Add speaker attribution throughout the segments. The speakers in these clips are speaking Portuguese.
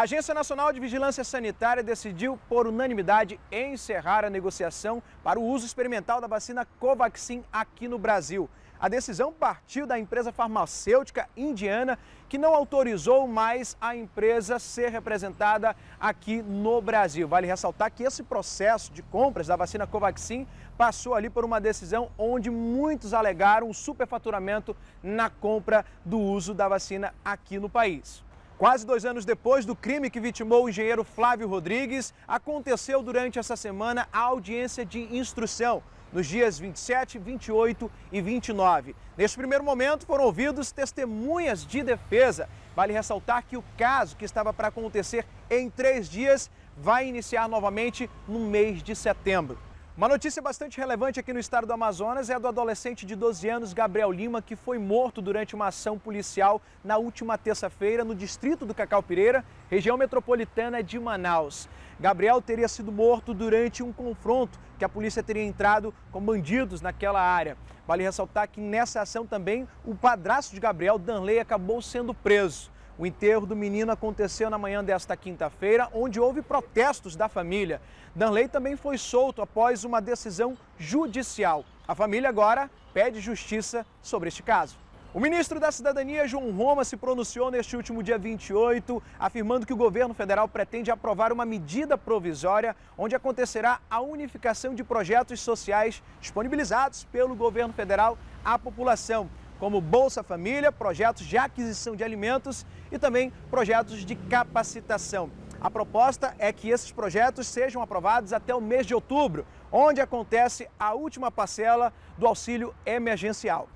Speaker 1: A Agência Nacional de Vigilância Sanitária decidiu, por unanimidade, encerrar a negociação para o uso experimental da vacina Covaxin aqui no Brasil. A decisão partiu da empresa farmacêutica indiana, que não autorizou mais a empresa ser representada aqui no Brasil. Vale ressaltar que esse processo de compras da vacina Covaxin passou ali por uma decisão onde muitos alegaram superfaturamento na compra do uso da vacina aqui no país. Quase dois anos depois do crime que vitimou o engenheiro Flávio Rodrigues, aconteceu durante essa semana a audiência de instrução, nos dias 27, 28 e 29. Neste primeiro momento foram ouvidos testemunhas de defesa. Vale ressaltar que o caso, que estava para acontecer em três dias, vai iniciar novamente no mês de setembro. Uma notícia bastante relevante aqui no estado do Amazonas é a do adolescente de 12 anos, Gabriel Lima, que foi morto durante uma ação policial na última terça-feira no distrito do Cacau Pireira, região metropolitana de Manaus. Gabriel teria sido morto durante um confronto que a polícia teria entrado com bandidos naquela área. Vale ressaltar que nessa ação também o padrasto de Gabriel, Danley, acabou sendo preso. O enterro do menino aconteceu na manhã desta quinta-feira, onde houve protestos da família. Danley também foi solto após uma decisão judicial. A família agora pede justiça sobre este caso. O ministro da Cidadania, João Roma, se pronunciou neste último dia 28, afirmando que o governo federal pretende aprovar uma medida provisória onde acontecerá a unificação de projetos sociais disponibilizados pelo governo federal à população como Bolsa Família, projetos de aquisição de alimentos e também projetos de capacitação. A proposta é que esses projetos sejam aprovados até o mês de outubro, onde acontece a última parcela do auxílio emergencial.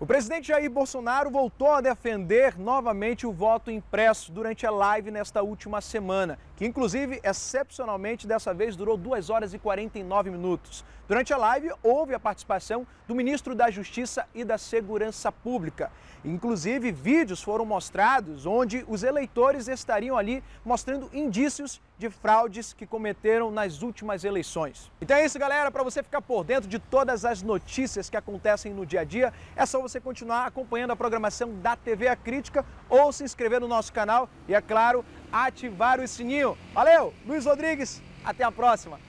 Speaker 1: O presidente Jair Bolsonaro voltou a defender novamente o voto impresso durante a live nesta última semana, que inclusive, excepcionalmente, dessa vez durou 2 horas e 49 minutos. Durante a live, houve a participação do ministro da Justiça e da Segurança Pública. Inclusive, vídeos foram mostrados onde os eleitores estariam ali mostrando indícios de fraudes que cometeram nas últimas eleições. Então é isso, galera. Para você ficar por dentro de todas as notícias que acontecem no dia a dia, é só você continuar acompanhando a programação da TV A Crítica ou se inscrever no nosso canal e, é claro, ativar o sininho. Valeu! Luiz Rodrigues, até a próxima!